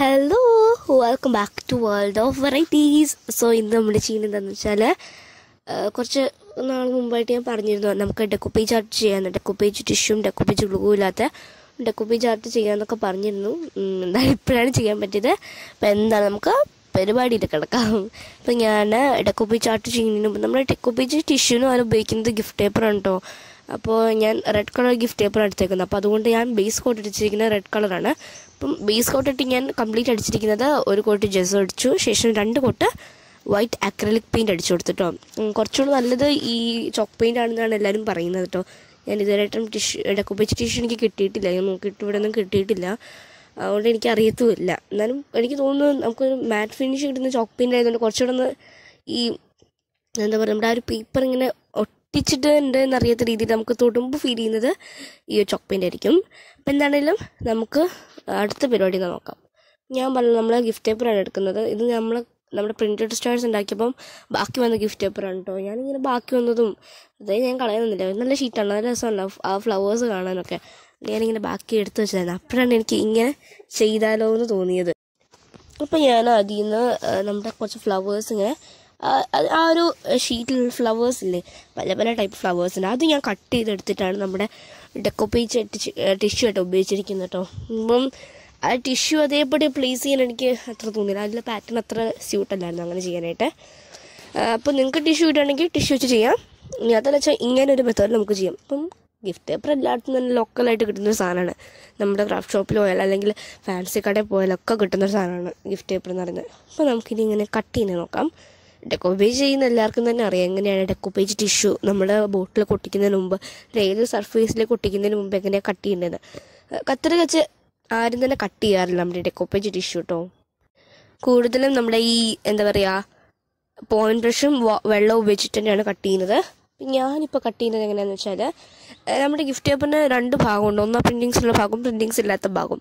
hello welcome back to world of varieties so ഇന്ന് നമ്മൾ ചെയ്യുന്നത് എന്താണെന്ന് വെച്ചാൽ കുറച്ച് നാൾ മുമ്പായിട്ട് ഞാൻ പറഞ്ഞിരുന്നു നമുക്ക് ഡെക്കോപേജ് ആർട്ട് ചെയ്യാൻ ഡെക്കോപേജ് ടിഷ്യൂം ഡെക്കോപേജ് ഗ്ലൂ ഇല്ലാത്ത ഡെക്കോപേജ് ആർട്ട് ചെയ്യാമെന്നൊക്കെ പറഞ്ഞിരുന്നു എന്താ ഇപ്പോഴാണ് ചെയ്യാൻ പറ്റിയത് അപ്പോൾ എന്താണ് നമുക്ക് പരിപാടിയിൽ കിടക്കാം അപ്പോൾ ഞാൻ ഡെക്കോപേജ് ആർട്ട് ചെയ്യുന്നതിന് മുമ്പ് നമ്മൾ ഡെക്കോപേജ് ടിഷ്യൂനും അതിന് ഉപയോഗിക്കുന്നത് ഗിഫ്റ്റ് പേപ്പറാണ് കേട്ടോ അപ്പോൾ ഞാൻ റെഡ് കളർ ഗിഫ്റ്റ് പേപ്പർ എടുത്തേക്കുന്നത് അപ്പോൾ അതുകൊണ്ട് ഞാൻ ബേസ് കോട്ട് അടിച്ചിരിക്കുന്നത് റെഡ് കളറാണ് അപ്പം ബേസ് കോട്ട് ഇട്ട് ഞാൻ കംപ്ലീറ്റ് അടിച്ചിരിക്കുന്നത് ഒരു കോട്ട് ജെസ് അടിച്ചു ശേഷം രണ്ട് കോട്ട് വൈറ്റ് അക്രലിക് പെയിൻറ് അടിച്ചു കൊടുത്തിട്ടോ കുറച്ചുകൂടി നല്ലത് ഈ ചോക്ക് പെയിൻ്റ് ആണെന്നാണ് എല്ലാവരും പറയുന്നത് കേട്ടോ ഞാൻ ഇതുവരെയായിട്ടും ടിഷ് ഡെക്കോപ്പേച്ച് ടിഷ്യൂ എനിക്ക് കിട്ടിയിട്ടില്ല ഞാൻ നോക്കിയിട്ട് ഇവിടെ ഒന്നും കിട്ടിയിട്ടില്ല അതുകൊണ്ട് എനിക്ക് അറിയത്തുമില്ല എന്നാലും എനിക്ക് തോന്നുന്നു നമുക്കൊരു മാറ്റ് ഫിനിഷ് കിട്ടുന്ന ചോക്ക് പെയിൻ്റ് ആയതുകൊണ്ട് കുറച്ചുകൂടെ ഒന്ന് ഈ എന്താ പറയുക നമ്മുടെ ആ ഒരു പേപ്പർ ഇങ്ങനെ ഒട്ടിച്ചിട്ടുണ്ട് എന്നറിയാത്ത രീതിയിൽ നമുക്ക് തൊടുമ്പോൾ ഫീൽ ചെയ്യുന്നത് ഈ ചോക്ക് പെയിൻ്റ് ആയിരിക്കും അപ്പം എന്താണേലും നമുക്ക് അടുത്ത പരിപാടി നോക്കാം ഞാൻ പറഞ്ഞു നമ്മൾ ഗിഫ്റ്റ് പേപ്പറാണ് എടുക്കുന്നത് ഇത് നമ്മൾ നമ്മുടെ പ്രിൻറ്റഡ് സ്റ്റാർസ് ഉണ്ടാക്കിയപ്പം ബാക്കി വന്ന ഗിഫ്റ്റ് പേപ്പറാണ് കേട്ടോ ഞാനിങ്ങനെ ബാക്കി വന്നതും അതായത് ഞാൻ കളയുന്നില്ല നല്ല ഷീറ്റാണ് നല്ല രസമാണ് ആ ഫ്ലവേഴ്സ് കാണാനൊക്കെ ഞാനിങ്ങനെ ബാക്കി എടുത്തു വെച്ചതായിരുന്നു അപ്പോഴാണ് എനിക്ക് ഇങ്ങനെ ചെയ്താലോ എന്ന് തോന്നിയത് അപ്പം ഞാൻ അതിൽ നിന്ന് നമ്മുടെ കുറച്ച് ഫ്ലവേഴ്സ് ഇങ്ങനെ ആ ഒരു ഷീറ്റിൽ ഫ്ലവേഴ്സ് ഇല്ലേ പല പല ടൈപ്പ് ഫ്ലവേഴ്സ് ഉണ്ട് അത് ഞാൻ കട്ട് ചെയ്തെടുത്തിട്ടാണ് നമ്മുടെ ഡെക്കോ പേജ് ടിഷ്യൂ ആയിട്ട് ഉപയോഗിച്ചിരിക്കുന്നത് കേട്ടോ അപ്പം ആ ടിഷ്യൂ അതേപടി പ്ലേസ് ചെയ്യാൻ എനിക്ക് അത്ര തോന്നില്ല അതിൻ്റെ പാറ്റേൺ അത്ര സ്യൂട്ടല്ലായിരുന്നു അങ്ങനെ ചെയ്യാനായിട്ട് അപ്പോൾ നിങ്ങൾക്ക് ടിഷ്യൂ ഇടുകയാണെങ്കിൽ ടിഷ്യൂ വെച്ച് ചെയ്യാം അതെന്ന് വെച്ചാൽ ഇങ്ങനെ ഒരു മെത്തേഡ് നമുക്ക് ചെയ്യാം അപ്പം ഗിഫ്റ്റ് പേപ്പർ എല്ലായിടത്തും തന്നെ ലോക്കലായിട്ട് കിട്ടുന്ന ഒരു സാധനമാണ് നമ്മുടെ ക്രാഫ്റ്റ് ഷോപ്പിൽ പോയാൽ അല്ലെങ്കിൽ ഫാൻസി കടയിൽ പോയാലൊക്കെ കിട്ടുന്ന ഒരു സാധനമാണ് ഗിഫ്റ്റ് പേപ്പർ എന്ന് പറയുന്നത് അപ്പോൾ നമുക്കിനി ഇങ്ങനെ കട്ട് ചെയ്യുന്നത് നോക്കാം ഡെക്കോപേജ് ചെയ്യുന്ന എല്ലാവർക്കും തന്നെ അറിയാം എങ്ങനെയാണ് ഡെക്കോപേജ് ടിഷ്യൂ നമ്മൾ ബോട്ടിൽ കൊട്ടിക്കുന്നതിന് മുമ്പ് ഏത് സർഫേസിൽ കൊട്ടിക്കുന്നതിന് മുമ്പ് എങ്ങനെയാണ് കട്ട് ചെയ്യേണ്ടത് കത്തർ വെച്ച് ആരും തന്നെ കട്ട് ചെയ്യാറില്ല നമ്മുടെ ഡെക്കോപേജ് ടിഷ്യൂ കേട്ടോ കൂടുതലും നമ്മുടെ ഈ എന്താ പറയുക പോയിന്റ് ബ്രഷും വെള്ളവും ഉപയോഗിച്ചിട്ട് തന്നെയാണ് കട്ട് ചെയ്യുന്നത് ഞാനിപ്പോൾ കട്ട് ചെയ്യുന്നത് എങ്ങനെയാണെന്ന് വെച്ചാൽ നമ്മുടെ ഗിഫ്റ്റ് പേപ്പറിന് രണ്ട് ഭാഗമുണ്ട് ഒന്ന് ഉള്ള ഭാഗവും പ്രിൻറ്റിങ്സ് ഇല്ലാത്ത ഭാഗവും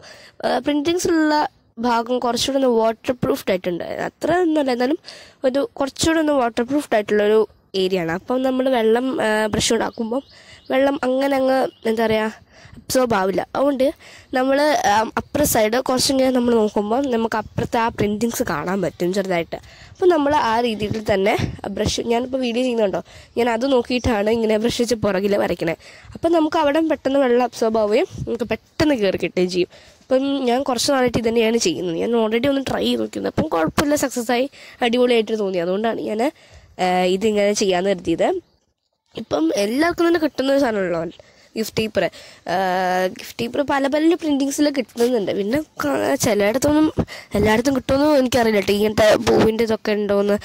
ഉള്ള ഭാഗം കുറച്ചുകൂടെ ഒന്ന് വാട്ടർ പ്രൂഫ്ഡ് ആയിട്ടുണ്ട് അത്ര ഒന്നുമല്ല എന്നാലും ഒരു കുറച്ചുകൂടെ ഒന്ന് വാട്ടർ പ്രൂഫ്ഡ് ആയിട്ടുള്ളൊരു ഏരിയ ആണ് അപ്പം നമ്മൾ വെള്ളം ബ്രഷ് ഉണ്ടാക്കുമ്പം വെള്ളം അങ്ങനെ അങ്ങ് എന്താ പറയുക അബ്സോർബ് ആവില്ല അതുകൊണ്ട് നമ്മൾ അപ്പുറ സൈഡ് കുറച്ചും കഴിഞ്ഞാൽ നമ്മൾ നോക്കുമ്പോൾ നമുക്ക് അപ്പുറത്തെ ആ പ്രിൻറ്റിങ്സ് കാണാൻ പറ്റും ചെറുതായിട്ട് അപ്പോൾ നമ്മൾ ആ രീതിയിൽ തന്നെ ബ്രഷ് ഞാനിപ്പോൾ വീഡിയോ ചെയ്യുന്നുണ്ടോ ഞാൻ അത് നോക്കിയിട്ടാണ് ഇങ്ങനെ ബ്രഷ് വെച്ച് പുറകിൽ വരയ്ക്കണേ അപ്പോൾ നമുക്ക് അവിടെ പെട്ടെന്ന് വെള്ളം അബ്സോർബ് ആവുകയും നമുക്ക് പെട്ടെന്ന് കയറി കിട്ടുകയും ചെയ്യും അപ്പം ഞാൻ കുറച്ച് നാളായിട്ട് ഇത് തന്നെയാണ് ചെയ്യുന്നത് ഞാൻ ഓൾറെഡി ഒന്ന് ട്രൈ ചെയ്ത് നോക്കിയിരുന്നു അപ്പം കുഴപ്പമില്ല സക്സസ് ആയി അടിപൊളിയായിട്ട് തോന്നി അതുകൊണ്ടാണ് ഞാൻ ഇതിങ്ങനെ ചെയ്യാമെന്ന് കരുതിയത് ഇപ്പം എല്ലാവർക്കും തന്നെ കിട്ടുന്ന ഒരു സാധനമല്ലോ ഗിഫ്റ്റ് പേപ്പർ ഗിഫ്റ്റ് പേപ്പർ പല പല പ്രിൻറ്റിങ്സിൽ കിട്ടുന്നുണ്ട് പിന്നെ ചിലയിടത്തൊന്നും എല്ലായിടത്തും കിട്ടുമെന്ന് എനിക്കറിയില്ല കേട്ടോ ഇങ്ങനത്തെ പൂവിൻ്റെ ഇതൊക്കെ ഉണ്ടോയെന്ന്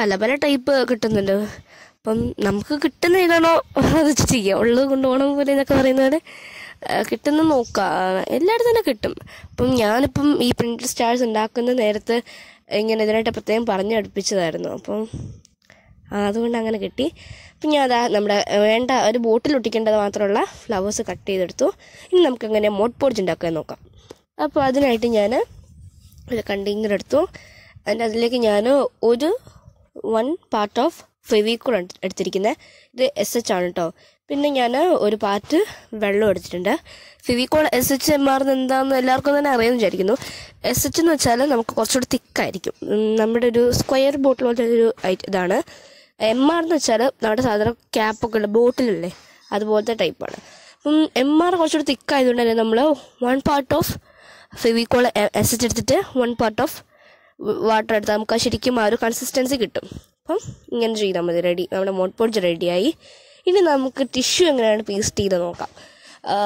പല പല ടൈപ്പ് കിട്ടുന്നുണ്ട് അപ്പം നമുക്ക് കിട്ടുന്ന ഏതാണോ അത് ചെയ്യാം ഉള്ളത് കൊണ്ടുപോകണം പോലെ എന്നൊക്കെ പറയുന്നത് കിട്ടുന്ന നോക്കുക എല്ലായിടത്തും തന്നെ കിട്ടും അപ്പം ഞാനിപ്പം ഈ പ്രിന്റഡ് സ്റ്റാർസ് ഉണ്ടാക്കുന്ന നേരത്ത് ഇങ്ങനെ ഇതിനായിട്ട് പ്രത്യേകം പറഞ്ഞു അടുപ്പിച്ചതായിരുന്നു അപ്പം അതുകൊണ്ട് അങ്ങനെ കിട്ടി അപ്പം ഞാൻ അതാ നമ്മുടെ വേണ്ട ഒരു ബോട്ടിൽ ഒട്ടിക്കേണ്ടത് മാത്രമുള്ള ഫ്ലവേഴ്സ് കട്ട് ചെയ്തെടുത്തു ഇനി നമുക്ക് നമുക്കങ്ങനെ മോട്ട് പോർജ് ഉണ്ടാക്കാൻ നോക്കാം അപ്പോൾ അതിനായിട്ട് ഞാൻ ഒരു കണ്ടെയ്നർ എടുത്തു അതിൻ്റെ അതിലേക്ക് ഞാൻ ഒരു വൺ പാർട്ട് ഓഫ് ഫെവിക്കോൾ എടുത്തിരിക്കുന്നത് ഇത് എസ് എച്ച് ആണ് കേട്ടോ പിന്നെ ഞാൻ ഒരു പാറ്റ് വെള്ളം എടുത്തിട്ടുണ്ട് ഫിവിക്കോൾ എസ് എച്ച് എം ആർന്ന് എന്താണെന്ന് എല്ലാവർക്കും തന്നെ അറിയാമെന്ന് വിചാരിക്കുന്നു എസ് എച്ച് എന്ന് വെച്ചാൽ നമുക്ക് കുറച്ചുകൂടി തിക്കായിരിക്കും നമ്മുടെ ഒരു സ്ക്വയർ ബോട്ടിൽ പോലത്തെ ഒരു ഇതാണ് എം ആർ എന്ന് വെച്ചാൽ നമ്മുടെ സാധാരണ ക്യാപ്പൊക്കെ ഉള്ള ബോട്ടിലല്ലേ അതുപോലത്തെ ടൈപ്പാണ് അപ്പം എം ആർ കുറച്ചുകൂടി തിക്കായതുകൊണ്ട് തന്നെ നമ്മൾ one part of Fevicol S H എടുത്തിട്ട് വൺ പാർട്ട് ഓഫ് വാട്ടർ എടുത്താൽ നമുക്ക് ശരിക്കും ആ ഒരു കൺസിസ്റ്റൻസി കിട്ടും അപ്പം ഇങ്ങനെ ചെയ്താൽ മതി റെഡി നമ്മുടെ മോട്ട് പോഡ്ജ് റെഡിയായി ഇനി നമുക്ക് ടിഷ്യൂ എങ്ങനെയാണ് പേസ്റ്റ് ചെയ്ത് നോക്കാം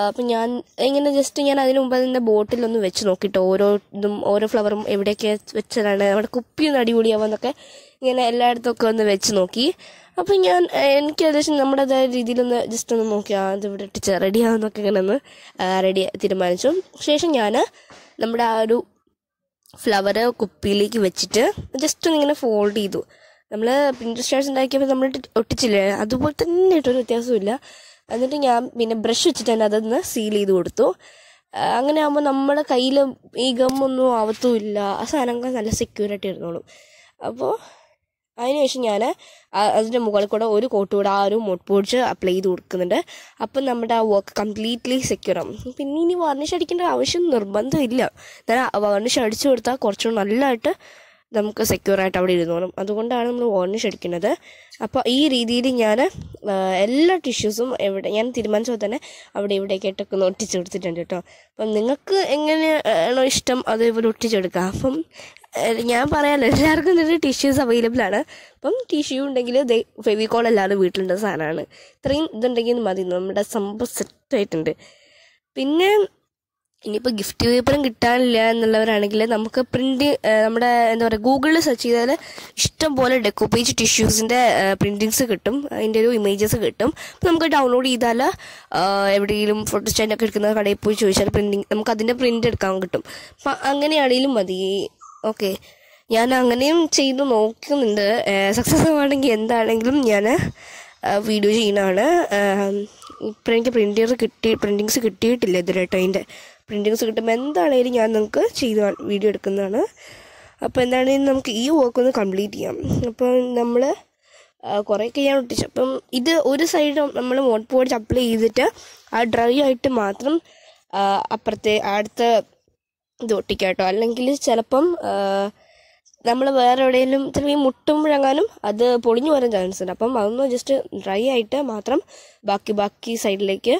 അപ്പം ഞാൻ ഇങ്ങനെ ജസ്റ്റ് ഞാൻ അതിന് മുമ്പ് അതിൻ്റെ ബോട്ടിലൊന്ന് വെച്ച് നോക്കിയിട്ട് ഓരോ ഇതും ഓരോ ഫ്ലവറും എവിടെയൊക്കെ വെച്ചതാണ് അവിടെ കുപ്പിയൊന്ന് അടിപൊളിയാവാന്നൊക്കെ ഇങ്ങനെ ഒക്കെ ഒന്ന് വെച്ച് നോക്കി അപ്പം ഞാൻ എനിക്ക് ഏകദേശം നമ്മുടെ അതേ രീതിയിലൊന്ന് ജസ്റ്റ് ഒന്ന് നോക്കി ആ ഇവിടെ ഇട്ടിച്ച് റെഡിയാവുന്നൊക്കെ ഇങ്ങനെ ഒന്ന് റെഡി തീരുമാനിച്ചു ശേഷം ഞാൻ നമ്മുടെ ആ ഒരു ഫ്ലവർ കുപ്പിയിലേക്ക് വെച്ചിട്ട് ജസ്റ്റ് ഒന്ന് ഇങ്ങനെ ഫോൾഡ് ചെയ്തു നമ്മൾ പ്രിൻറ്റർ സ്റ്റാർസ് ഉണ്ടാക്കിയപ്പോൾ നമ്മൾ ഒട്ടിച്ചില്ലേ അതുപോലെ തന്നെ ഇട്ടൊരു വ്യത്യാസമില്ല എന്നിട്ട് ഞാൻ പിന്നെ ബ്രഷ് വെച്ചിട്ട് തന്നെ അതൊന്ന് സീൽ ചെയ്ത് കൊടുത്തു അങ്ങനെ ആകുമ്പോൾ നമ്മുടെ കയ്യിൽ ഈ ഗമ്മൊന്നും ആവത്തുമില്ല ആ സാധനങ്ങൾ നല്ല സെക്യൂരിറ്റി ഇരുന്നോളും അപ്പോൾ അതിനുശേഷം ഞാൻ അതിൻ്റെ മുകളിൽ കൂടെ ഒരു കോട്ട് കൂടെ ആ ഒരു മുട്ട് പൊടിച്ച് അപ്ലൈ ചെയ്ത് കൊടുക്കുന്നുണ്ട് അപ്പം നമ്മുടെ ആ വർക്ക് കംപ്ലീറ്റ്ലി സെക്യൂർ ആകും പിന്നെ ഇനി വാർണിഷ് അടിക്കേണ്ട ആവശ്യം നിർബന്ധമില്ല ഞാൻ വാർണിഷ് അടിച്ചു കൊടുത്താൽ കുറച്ചുകൂടി നല്ലതായിട്ട് നമുക്ക് സെക്യൂർ ആയിട്ട് അവിടെ ഇരുന്നോളും അതുകൊണ്ടാണ് നമ്മൾ വാർണിഷ് അടിക്കുന്നത് അപ്പോൾ ഈ രീതിയിൽ ഞാൻ എല്ലാ ടിഷ്യൂസും എവിടെ ഞാൻ തീരുമാനിച്ചപ്പോൾ തന്നെ അവിടെ ഇവിടേക്കായിട്ടൊക്കെ ഒന്ന് ഒട്ടിച്ചു കൊടുത്തിട്ടുണ്ട് കേട്ടോ അപ്പം നിങ്ങൾക്ക് എങ്ങനെയാണോ ഇഷ്ടം അതേപോലെ ഒട്ടിച്ചെടുക്കാം അപ്പം ഞാൻ പറയാമല്ലോ എല്ലാവർക്കും തന്നെ ടിഷ്യൂസ് അവൈലബിൾ ആണ് അപ്പം ടിഷ്യൂ ഉണ്ടെങ്കിൽ ഫെവിക്കോൾ എല്ലാവരും വീട്ടിലുണ്ട സാധനമാണ് ഇത്രയും ഇതുണ്ടെങ്കിൽ മതി നമ്മുടെ സംഭവം ആയിട്ടുണ്ട് പിന്നെ ഇനിയിപ്പോൾ ഗിഫ്റ്റ് പേപ്പറും കിട്ടാനില്ല എന്നുള്ളവരാണെങ്കിൽ നമുക്ക് പ്രിൻ്റ് നമ്മുടെ എന്താ പറയുക ഗൂഗിളിൽ സെർച്ച് ചെയ്താൽ ഇഷ്ടം പോലെ ഡെക്കോ പേജ് ടിഷ്യൂസിൻ്റെ പ്രിൻറ്റിങ്സ് കിട്ടും അതിൻ്റെ ഒരു ഇമേജസ് കിട്ടും അപ്പോൾ നമുക്ക് ഡൗൺലോഡ് ചെയ്താൽ എവിടെയെങ്കിലും ഫോട്ടോ സ്റ്റാൻഡൊക്കെ എടുക്കുന്ന കടയിൽ പോയി ചോദിച്ചാൽ പ്രിൻറ്റിങ് നമുക്ക് അതിൻ്റെ പ്രിൻ്റ് എടുക്കാൻ കിട്ടും അപ്പം അങ്ങനെയാണെങ്കിലും മതി ഓക്കെ ഞാൻ അങ്ങനെയും ചെയ്ത് നോക്കുന്നുണ്ട് സക്സസ് ആണെങ്കിൽ എന്താണെങ്കിലും ഞാൻ വീഡിയോ ചെയ്യുന്നതാണ് ഇപ്പം എനിക്ക് പ്രിൻറ്റർ കിട്ടി പ്രിൻറ്റിങ്സ് കിട്ടിയിട്ടില്ല ഇതിലേട്ടോ അതിൻ്റെ പ്രിൻറ്റിങ്സ് കിട്ടുമ്പോൾ എന്താണേലും ഞാൻ നിങ്ങൾക്ക് ചെയ്ത് വീഡിയോ എടുക്കുന്നതാണ് അപ്പോൾ എന്താണെങ്കിലും നമുക്ക് ഈ വർക്ക് ഒന്ന് കംപ്ലീറ്റ് ചെയ്യാം അപ്പം നമ്മൾ കുറേയൊക്കെ ഞാൻ ഒട്ടിച്ചു അപ്പം ഇത് ഒരു സൈഡ് നമ്മൾ മോട്ട് പോടിച്ച് അപ്ലൈ ചെയ്തിട്ട് ആ ഡ്രൈ ആയിട്ട് മാത്രം അപ്പുറത്തെ അടുത്ത ഇത് ഒട്ടിക്കാം കേട്ടോ അല്ലെങ്കിൽ ചിലപ്പം നമ്മൾ വേറെ എവിടെയെങ്കിലും ചിലപ്പോൾ ഈ മുട്ടുമ്പോഴെങ്ങാനും അത് പൊളിഞ്ഞു വരാൻ ചാൻസ് ഉണ്ട് അപ്പം അതൊന്ന് ജസ്റ്റ് ഡ്രൈ ആയിട്ട് മാത്രം ബാക്കി ബാക്കി സൈഡിലേക്ക്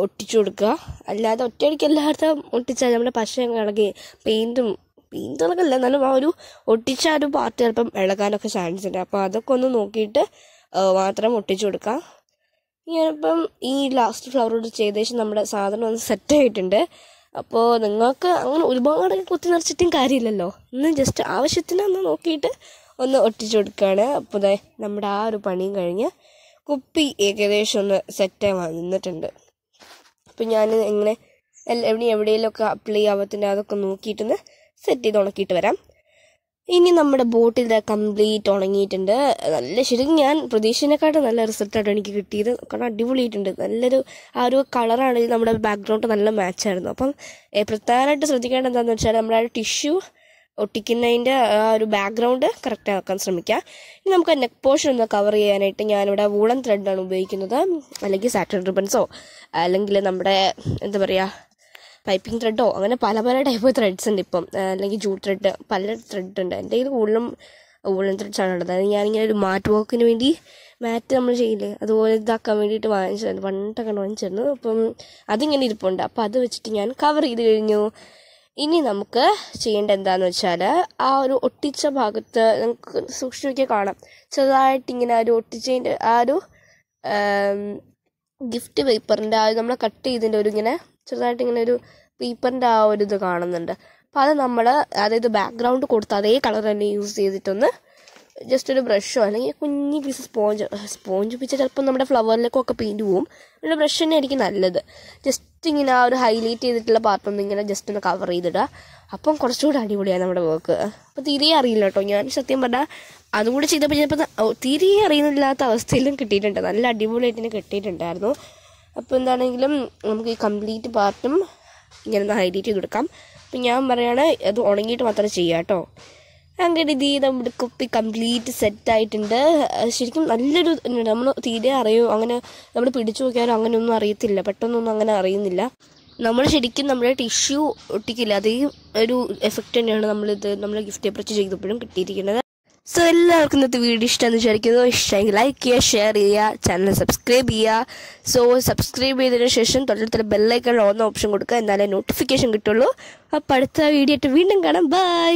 ഒട്ടിച്ചു കൊടുക്കുക അല്ലാതെ ഒറ്റയടിക്ക് എല്ലായിടത്തും ഒട്ടിച്ചാൽ നമ്മുടെ പശ ഇളകി പെയിൻറ്റും പെയിൻറ്റ് ഇളകല്ല എന്നാലും ആ ഒരു ഒട്ടിച്ച ഒരു പാർട്ട് ചിലപ്പം ഇളകാനൊക്കെ ചാൻസ് ഉണ്ട് അപ്പോൾ അതൊക്കെ ഒന്ന് നോക്കിയിട്ട് മാത്രം ഒട്ടിച്ചു കൊടുക്കുക ഞാനിപ്പം ഈ ലാസ്റ്റ് ഫ്ലവറോട് ചെയ്ത ശേഷം നമ്മുടെ സാധനം ഒന്ന് സെറ്റ് ആയിട്ടുണ്ട് അപ്പോൾ നിങ്ങൾക്ക് അങ്ങനെ ഒരുപാട് കുത്തി നിറച്ചിട്ടും കാര്യമില്ലല്ലോ ഇന്ന് ജസ്റ്റ് ആവശ്യത്തിന് ഒന്ന് നോക്കിയിട്ട് ഒന്ന് ഒട്ടിച്ചു കൊടുക്കുകയാണ് അപ്പോൾ നമ്മുടെ ആ ഒരു പണിയും കഴിഞ്ഞ് കുപ്പി ഏകദേശം ഒന്ന് സെറ്റായി വന്നിട്ടുണ്ട് അപ്പം ഞാൻ എങ്ങനെ എവിടെ എവിടെയെങ്കിലുമൊക്കെ അപ്ലൈ ആവത്തിൻ്റെ അതൊക്കെ നോക്കിയിട്ടൊന്ന് സെറ്റ് ചെയ്ത് ഉണക്കിയിട്ട് വരാം ഇനി നമ്മുടെ ബോട്ടിൽ കംപ്ലീറ്റ് ഉണങ്ങിയിട്ടുണ്ട് നല്ല ശരിക്കും ഞാൻ പ്രതീക്ഷിച്ചതിനെക്കാട്ടും നല്ല റിസൾട്ടായിട്ട് എനിക്ക് കിട്ടിയത് കാരണം അടിപൊളിയായിട്ടുണ്ട് നല്ലൊരു ആ ഒരു കളറാണെങ്കിൽ നമ്മുടെ ബാക്ക്ഗ്രൗണ്ട് നല്ല മാച്ചായിരുന്നു അപ്പം പ്രധാനമായിട്ട് ശ്രദ്ധിക്കേണ്ടത് എന്താണെന്ന് വെച്ചാൽ നമ്മുടെ ആ ടിഷ്യൂ ഒട്ടിക്കുന്നതിൻ്റെ ആ ഒരു ബാക്ക്ഗ്രൗണ്ട് കറക്റ്റ് ആക്കാൻ ശ്രമിക്കുക ഇനി നമുക്ക് നെക്ക് പോർഷൻ ഒന്ന് കവർ ചെയ്യാനായിട്ട് ഞാനിവിടെ വൂളൻ ത്രെഡാണ് ഉപയോഗിക്കുന്നത് അല്ലെങ്കിൽ സാറ്റൻ റിബൺസോ അല്ലെങ്കിൽ നമ്മുടെ എന്താ പറയുക പൈപ്പിംഗ് ത്രെഡോ അങ്ങനെ പല പല ടൈപ്പ് ത്രെഡ്സ് ഉണ്ട് ഇപ്പം അല്ലെങ്കിൽ ജൂ ത്രെഡ് പല ത്രെഡ് ഉണ്ട് എൻ്റെ കയ്യിൽ കൂടുതലും വൂളൻ ത്രെഡ്സാണ് ഉള്ളത് അത് ഞാനിങ്ങനെ ഒരു മാറ്റ് വർക്കിന് വേണ്ടി മാറ്റ് നമ്മൾ ചെയ്യില്ലേ അതുപോലെ ഇതാക്കാൻ വേണ്ടിയിട്ട് വാങ്ങിച്ചിരുന്നു പണ്ടൊക്കെ വാങ്ങിച്ചിരുന്നു അപ്പം അതിങ്ങനെ ഇരിപ്പുണ്ട് അപ്പോൾ അത് വെച്ചിട്ട് ഞാൻ കവർ ചെയ്ത് കഴിഞ്ഞു ഇനി നമുക്ക് ചെയ്യേണ്ട എന്താന്ന് വെച്ചാൽ ആ ഒരു ഒട്ടിച്ച ഭാഗത്ത് നമുക്ക് സൂക്ഷിച്ചു നോക്കിയാൽ കാണാം ചെറുതായിട്ട് ഇങ്ങനെ ആ ഒരു ഒട്ടിച്ചതിൻ്റെ ആ ഒരു ഗിഫ്റ്റ് പേപ്പറിൻ്റെ ആ നമ്മൾ കട്ട് ചെയ്തിൻ്റെ ഒരു ഇങ്ങനെ ചെറുതായിട്ട് ഇങ്ങനെ ഒരു പേപ്പറിൻ്റെ ആ ഒരു ഇത് കാണുന്നുണ്ട് അപ്പോൾ അത് നമ്മൾ അതായത് ബാക്ക്ഗ്രൗണ്ട് കൊടുത്ത് അതേ കളർ തന്നെ യൂസ് ചെയ്തിട്ടൊന്ന് ജസ്റ്റ് ഒരു ബ്രഷോ അല്ലെങ്കിൽ കുഞ്ഞി പീസ് സ്പോഞ്ച് സ്പോഞ്ച് പിച്ച ചിലപ്പോൾ നമ്മുടെ ഫ്ലവറിലേക്കൊക്കെ പെയിൻറ്റ് പോവും പിന്നെ ബ്രഷ് തന്നെ ആയിരിക്കും നല്ലത് ജസ്റ്റ് ഇങ്ങനെ ആ ഒരു ഹൈലൈറ്റ് ചെയ്തിട്ടുള്ള പാർട്ട് ഒന്ന് ഇങ്ങനെ ജസ്റ്റ് ഒന്ന് കവർ ചെയ്തിടുക അപ്പം കുറച്ചുകൂടി അടിപൊളിയാണ് നമ്മുടെ വർക്ക് അപ്പോൾ തീരെ അറിയില്ല കേട്ടോ ഞാൻ സത്യം പറഞ്ഞാൽ അതുകൂടി ചെയ്തപ്പോൾ ചിലപ്പോൾ തീരെ അറിയുന്നില്ലാത്ത അവസ്ഥയിലും കിട്ടിയിട്ടുണ്ട് നല്ല അടിപൊളിയായിട്ട് തന്നെ കിട്ടിയിട്ടുണ്ടായിരുന്നു അപ്പോൾ എന്താണെങ്കിലും നമുക്ക് ഈ കംപ്ലീറ്റ് പാർട്ടും ഇങ്ങനെ ഒന്ന് ഹൈലൈറ്റ് ചെയ്ത് കൊടുക്കാം അപ്പം ഞാൻ പറയുകയാണ് അത് ഉണങ്ങിയിട്ട് മാത്രമേ ചെയ്യാം കേട്ടോ അങ്ങനെ ഇത് നമ്മുടെ കുപ്പി കംപ്ലീറ്റ് സെറ്റായിട്ടുണ്ട് ശരിക്കും നല്ലൊരു നമ്മൾ തീരെ അറിയോ അങ്ങനെ നമ്മൾ പിടിച്ചു അങ്ങനെ അങ്ങനെയൊന്നും അറിയത്തില്ല പെട്ടെന്നൊന്നും അങ്ങനെ അറിയുന്നില്ല നമ്മൾ ശരിക്കും നമ്മുടെ ടിഷ്യൂ ഒട്ടിക്കില്ല അതേ ഒരു എഫക്റ്റ് തന്നെയാണ് നമ്മളിത് നമ്മൾ ഗിഫ്റ്റ് പർച്ചേസ് ചെയ്തപ്പോഴും കിട്ടിയിരിക്കുന്നത് സോ എല്ലാവർക്കും ഇന്നത്തെ വീഡിയോ ഇഷ്ടമെന്ന് വിചാരിക്കുന്നു ഇഷ്ടമെങ്കിൽ ലൈക്ക് ചെയ്യുക ഷെയർ ചെയ്യുക ചാനൽ സബ്സ്ക്രൈബ് ചെയ്യുക സോ സബ്സ്ക്രൈബ് ചെയ്തതിന് ശേഷം തൊട്ടടുത്തുള്ള ബെല്ലൈക്കൺ ഓന്ന ഓപ്ഷൻ കൊടുക്കുക എന്നാലേ നോട്ടിഫിക്കേഷൻ കിട്ടുള്ളൂ അപ്പോൾ അടുത്ത വീഡിയോ ആയിട്ട് വീണ്ടും കാണാം ബൈ